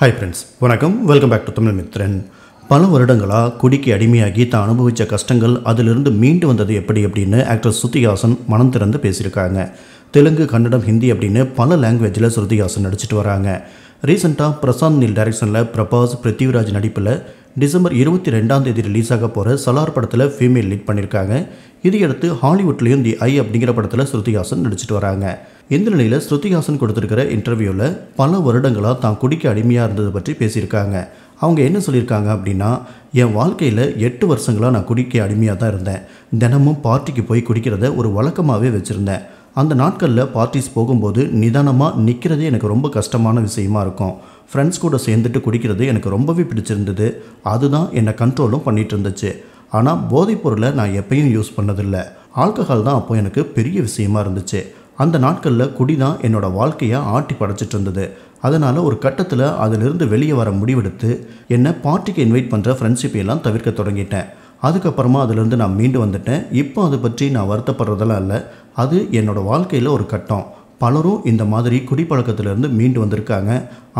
hi friends வணக்கம் welcome back to Tamil Mithran பல வருடங்களாக குடிக்கு அடிமையாகி தான் அனுபவித்த கஷ்டங்கள் அதிலிருந்து மீண்டு வந்தது எப்படி அப்படின்னு ஆக்டர் ஸ்ருதிஹாசன் மனம் திறந்து பேசியிருக்காங்க தெலுங்கு கன்னடம் ஹிந்தி அப்படின்னு பல லாங்குவேஜில் ஸ்ருதிஹாசன் நடிச்சிட்டு வராங்க ரீசெண்டாக பிரசாந்த் நீல் டைரக்ஷனில் பிரபாஸ் பிருத்திவிராஜ் நடிப்பில் டிசம்பர் இருபத்தி ரெண்டாம் தேதி ரிலீஸ் ஆக போகிற சலார் படத்தில் ஃபீமேல் லீட் பண்ணியிருக்காங்க இதையடுத்து ஹாலிவுட்லேயும் தி ஐ அப்படிங்கிற படத்தில் ஸ்ருதிஹாசன் நடிச்சிட்டு வராங்க இந்த நிலையில் ஸ்ருதிஹாசன் கொடுத்துருக்கிற இன்டர்வியூவில் பல வருடங்களாக தான் குடிக்க அடிமையாக இருந்தது பற்றி பேசியிருக்காங்க அவங்க என்ன சொல்லியிருக்காங்க அப்படின்னா என் வாழ்க்கையில் எட்டு வருஷங்களாக நான் குடிக்க அடிமையாக தான் இருந்தேன் தினமும் பார்ட்டிக்கு போய் குடிக்கிறத ஒரு வழக்கமாகவே வச்சுருந்தேன் அந்த நாட்களில் பார்ட்டிஸ் போகும்போது நிதானமாக நிற்கிறது எனக்கு ரொம்ப கஷ்டமான விஷயமா இருக்கும் ஃப்ரெண்ட்ஸ் கூட சேர்ந்துட்டு குடிக்கிறது எனக்கு ரொம்பவே பிடிச்சிருந்தது அதுதான் என்னை கண்ட்ரோலும் பண்ணிகிட்டு இருந்துச்சு ஆனால் போதைப்பொருளை நான் எப்பயும் யூஸ் பண்ணதில்லை ஆல்கஹால் தான் அப்போ எனக்கு பெரிய விஷயமா இருந்துச்சு அந்த நாட்களில் குடி தான் என்னோடய வாழ்க்கையை ஆட்டி படைச்சிட்டு இருந்தது அதனால் ஒரு கட்டத்தில் அதிலிருந்து வெளியே வர முடிவெடுத்து என்னை பார்ட்டிக்கு இன்வைட் பண்ணுற ஃப்ரெண்ட்ஷிப்பையெல்லாம் தவிர்க்க தொடங்கிட்டேன் அதுக்கப்புறமா அதிலிருந்து நான் மீண்டு வந்துட்டேன் இப்போ அதை பற்றி நான் வருத்தப்படுறதெல்லாம் இல்லை அது என்னோடய வாழ்க்கையில் ஒரு கட்டம் பலரும் இந்த மாதிரி குடிப்பழக்கத்திலேருந்து மீண்டு வந்திருக்காங்க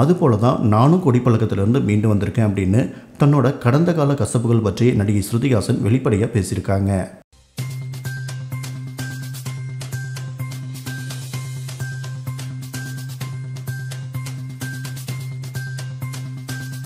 அதுபோல தான் நானும் குடிப்பழக்கத்திலேருந்து மீண்டு வந்திருக்கேன் அப்படின்னு தன்னோட கடந்த கால கசப்புகள் பற்றி நடிகை ஸ்ருதிகாசன் வெளிப்படையாக பேசியிருக்காங்க